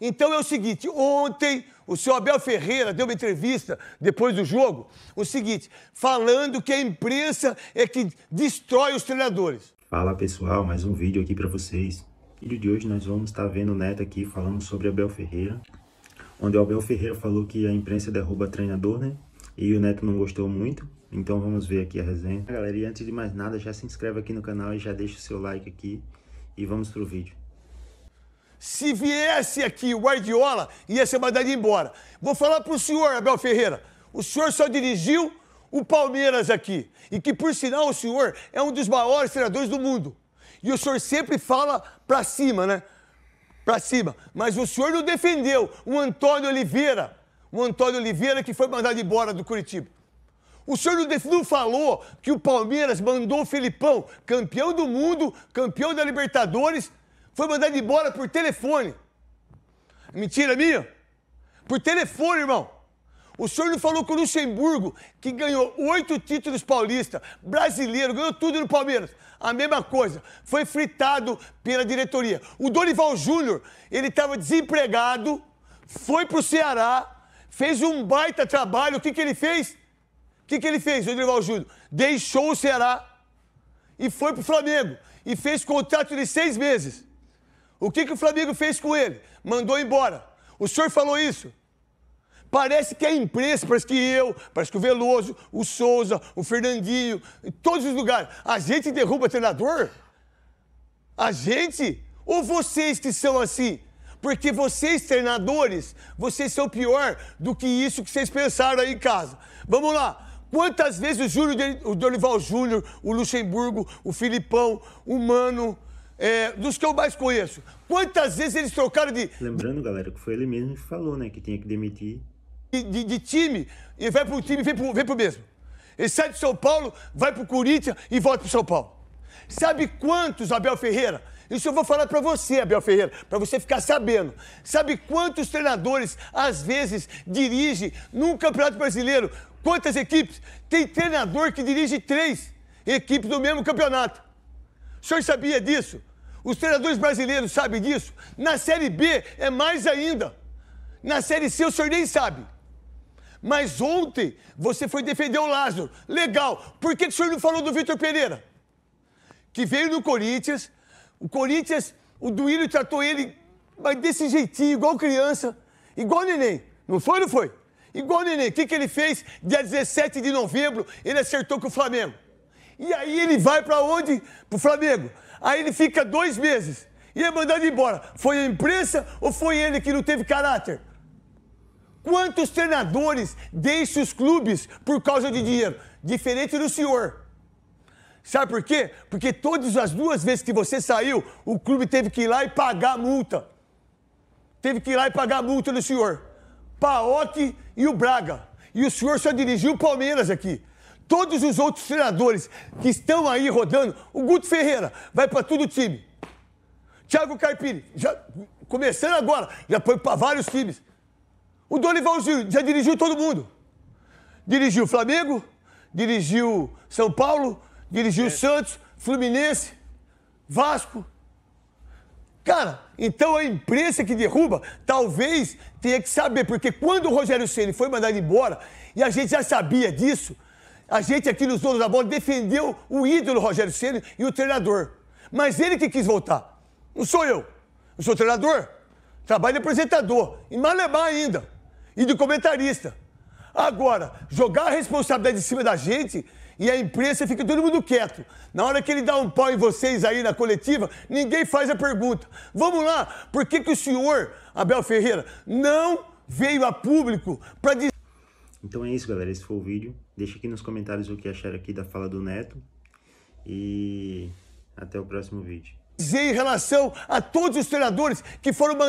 Então é o seguinte: ontem o senhor Abel Ferreira deu uma entrevista depois do jogo, o seguinte, falando que a imprensa é que destrói os treinadores. Fala pessoal, mais um vídeo aqui para vocês. No vídeo de hoje nós vamos estar tá vendo o Neto aqui falando sobre Abel Ferreira, onde o Abel Ferreira falou que a imprensa derruba treinador, né? E o Neto não gostou muito, então vamos ver aqui a resenha. Galera, e antes de mais nada, já se inscreve aqui no canal e já deixa o seu like aqui e vamos pro vídeo. Se viesse aqui o Guardiola, ia ser mandado embora. Vou falar para o senhor, Abel Ferreira. O senhor só dirigiu o Palmeiras aqui. E que, por sinal, o senhor é um dos maiores treinadores do mundo. E o senhor sempre fala para cima, né? Para cima. Mas o senhor não defendeu o Antônio Oliveira. O Antônio Oliveira que foi mandado embora do Curitiba. O senhor não, falou que o Palmeiras mandou o Filipão, campeão do mundo, campeão da Libertadores, foi mandado embora por telefone. É mentira minha? Por telefone, irmão. O senhor não falou que o Luxemburgo, que ganhou oito títulos paulista, brasileiro, ganhou tudo no Palmeiras. A mesma coisa. Foi fritado pela diretoria. O Dorival Júnior, ele estava desempregado, foi para o Ceará, fez um baita trabalho. O que, que ele fez? O que, que ele fez, Dorival Júnior? Deixou o Ceará e foi para o Flamengo. E fez contrato de seis meses. O que, que o Flamengo fez com ele? Mandou embora. O senhor falou isso? Parece que a imprensa, parece que eu, parece que o Veloso, o Souza, o Fernandinho, em todos os lugares. A gente derruba treinador? A gente? Ou vocês que são assim? Porque vocês, treinadores, vocês são pior do que isso que vocês pensaram aí em casa. Vamos lá. Quantas vezes o, Júlio, o Dorival Júnior, o Luxemburgo, o Filipão, o Mano, é, dos que eu mais conheço. Quantas vezes eles trocaram de. Lembrando, galera, que foi ele mesmo que falou, né? Que tinha que demitir. De, de, de time, e vai pro time, vem para vem pro mesmo. Ele sai de São Paulo, vai pro Corinthians e volta pro São Paulo. Sabe quantos, Abel Ferreira? Isso eu vou falar para você, Abel Ferreira, para você ficar sabendo. Sabe quantos treinadores, às vezes, dirigem num Campeonato Brasileiro? Quantas equipes? Tem treinador que dirige três equipes do mesmo campeonato. O senhor sabia disso? Os treinadores brasileiros sabem disso. Na Série B é mais ainda. Na Série C o senhor nem sabe. Mas ontem você foi defender o Lázaro. Legal. Por que o senhor não falou do Vitor Pereira? Que veio do Corinthians. O Corinthians, o Duílio tratou ele mas desse jeitinho, igual criança. Igual neném. Não foi ou não foi? Igual neném. O que, que ele fez? Dia 17 de novembro, ele acertou com o Flamengo. E aí ele vai para onde? Para o Flamengo. Aí ele fica dois meses e é mandado embora. Foi a imprensa ou foi ele que não teve caráter? Quantos treinadores deixam os clubes por causa de dinheiro? Diferente do senhor. Sabe por quê? Porque todas as duas vezes que você saiu, o clube teve que ir lá e pagar a multa. Teve que ir lá e pagar a multa do senhor. Paok e o Braga. E o senhor só dirigiu o Palmeiras aqui todos os outros treinadores que estão aí rodando, o Guto Ferreira vai para todo time. Thiago Caipiri, já começando agora, já foi para vários times. O Dorival Gil já dirigiu todo mundo. Dirigiu Flamengo, dirigiu São Paulo, dirigiu é. Santos, Fluminense, Vasco. Cara, então a imprensa que derruba talvez tenha que saber, porque quando o Rogério Ceni foi mandado embora, e a gente já sabia disso, a gente aqui nos donos da bola defendeu o ídolo Rogério Ceni e o treinador. Mas ele que quis voltar. Não sou eu. Eu sou treinador. Trabalho de apresentador. E Malemar ainda. E de comentarista. Agora, jogar a responsabilidade em cima da gente e a imprensa fica todo mundo quieto. Na hora que ele dá um pau em vocês aí na coletiva, ninguém faz a pergunta. Vamos lá, por que, que o senhor, Abel Ferreira, não veio a público para dizer. Então é isso, galera. Esse foi o vídeo. Deixa aqui nos comentários o que acharam aqui da fala do Neto. E até o próximo vídeo. Em relação a todos os treinadores que foram mandados.